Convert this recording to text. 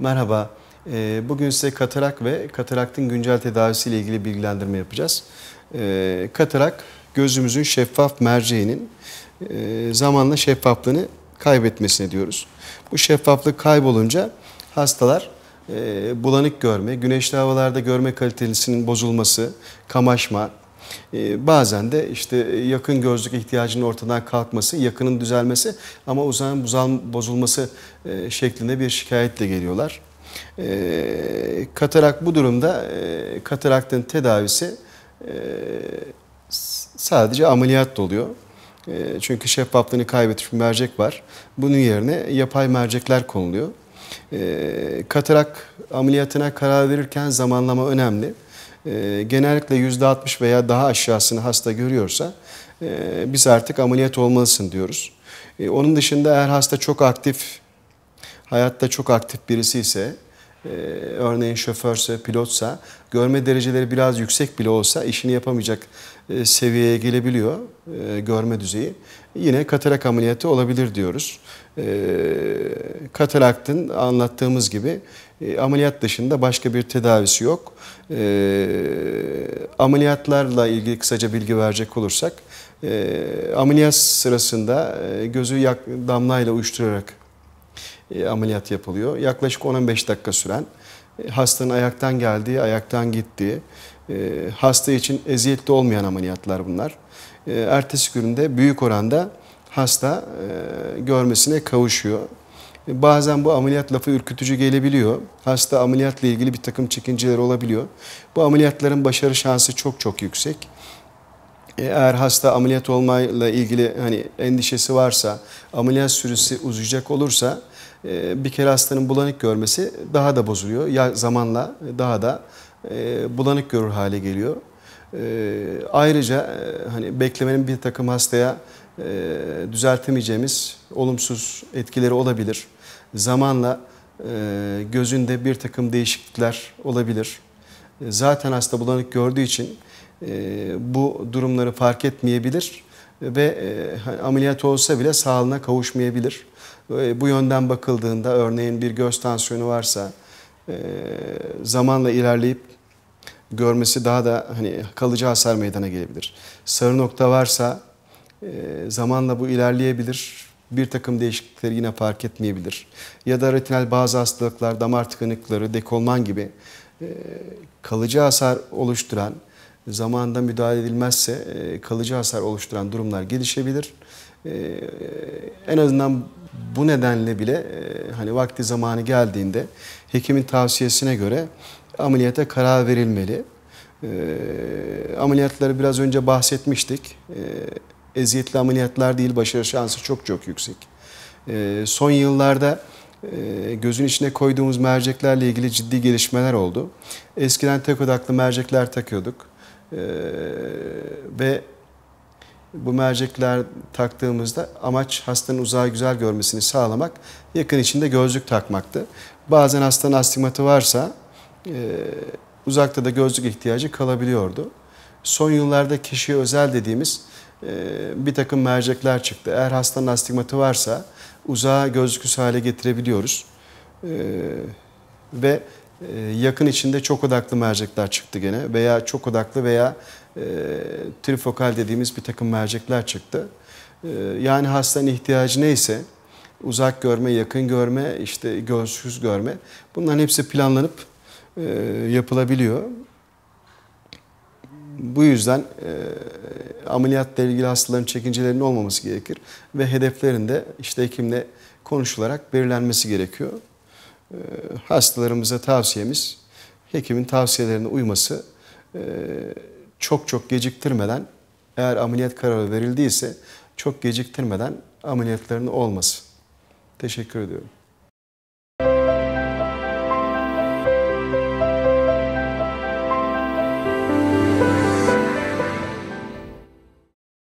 Merhaba, ee, bugün size katarak ve kataraktın güncel tedavisi ile ilgili bilgilendirme yapacağız. Ee, katarak gözümüzün şeffaf merceğinin e, zamanla şeffaflığını kaybetmesine diyoruz. Bu şeffaflık kaybolunca hastalar e, bulanık görme, güneşli havalarda görme kalitesinin bozulması, kamaşma, ee, bazen de işte e, yakın gözlük ihtiyacının ortadan kalkması, yakının düzelmesi ama uzağın buzağın bozulması e, şeklinde bir şikayetle geliyorlar. Ee, katarak bu durumda e, kataraktın tedavisi sadece ameliyat oluyor. Çünkü şeffaflığını kaybetmiş bir mercek var. Bunun yerine yapay mercekler konuluyor. Katarak ameliyatına karar verirken zamanlama önemli e, genellikle %60 veya daha aşağısını hasta görüyorsa e, biz artık ameliyat olmalısın diyoruz. E, onun dışında eğer hasta çok aktif, hayatta çok aktif birisi ise ee, örneğin şoförse, pilotsa görme dereceleri biraz yüksek bile olsa işini yapamayacak e, seviyeye gelebiliyor e, görme düzeyi. Yine katarak ameliyatı olabilir diyoruz. Ee, kataraktın anlattığımız gibi e, ameliyat dışında başka bir tedavisi yok. Ee, ameliyatlarla ilgili kısaca bilgi verecek olursak ameliyat sırasında gözü damlayla uyuşturarak e, ameliyat yapılıyor. Yaklaşık 10-15 dakika süren e, hastanın ayaktan geldiği, ayaktan gittiği, e, hasta için eziyetli olmayan ameliyatlar bunlar. Ertesi gününde büyük oranda hasta görmesine kavuşuyor. Bazen bu ameliyat lafı ürkütücü gelebiliyor. Hasta ameliyatla ilgili bir takım çekinceler olabiliyor. Bu ameliyatların başarı şansı çok çok yüksek. Eğer hasta ameliyat olmayla ilgili hani endişesi varsa, ameliyat süresi uzayacak olursa ee, bir kere hastanın bulanık görmesi daha da bozuluyor. Ya zamanla daha da e, bulanık görür hale geliyor. Ee, ayrıca e, hani beklemenin bir takım hastaya e, düzeltemeyeceğimiz olumsuz etkileri olabilir. Zamanla gözünde bir takım değişiklikler olabilir. Zaten hasta bulanık gördüğü için bu durumları fark etmeyebilir ve hani ameliyat olsa bile sağlığına kavuşmayabilir bu yönden bakıldığında örneğin bir göz tansiyonu varsa e, zamanla ilerleyip görmesi daha da hani kalıcı hasar meydana gelebilir. Sarı nokta varsa e, zamanla bu ilerleyebilir. Bir takım değişiklikleri yine fark etmeyebilir. Ya da retinal bazı hastalıklar, damar tıkanıkları, dekolman gibi e, kalıcı hasar oluşturan, zamanda müdahale edilmezse kalıcı hasar oluşturan durumlar gelişebilir. Ee, en azından bu nedenle bile e, hani vakti zamanı geldiğinde hekimin tavsiyesine göre ameliyata karar verilmeli. E, ameliyatları biraz önce bahsetmiştik. E, eziyetli ameliyatlar değil, başarı şansı çok çok yüksek. E, son yıllarda e, gözün içine koyduğumuz merceklerle ilgili ciddi gelişmeler oldu. Eskiden tek odaklı mercekler takıyorduk. E, ve bu mercekler taktığımızda amaç hastanın uzağı güzel görmesini sağlamak, yakın içinde gözlük takmaktı. Bazen hastanın astigmatı varsa e, uzakta da gözlük ihtiyacı kalabiliyordu. Son yıllarda kişiye özel dediğimiz e, bir takım mercekler çıktı. Eğer hastanın astigmatı varsa uzağa gözlüksüz hale getirebiliyoruz. E, ve e, yakın içinde çok odaklı mercekler çıktı gene veya çok odaklı veya e, trifokal dediğimiz bir takım mercekler çıktı. E, yani hastanın ihtiyacı neyse uzak görme, yakın görme, işte gözsüz görme bunların hepsi planlanıp e, yapılabiliyor. Bu yüzden e, ameliyatla ilgili hastaların çekincelerinin olmaması gerekir ve hedeflerin de işte hekimle konuşularak belirlenmesi gerekiyor. E, hastalarımıza tavsiyemiz hekimin tavsiyelerine uyması, e, çok çok geciktirmeden eğer ameliyat kararı verildiyse çok geciktirmeden ameliyatların olması. Teşekkür ediyorum.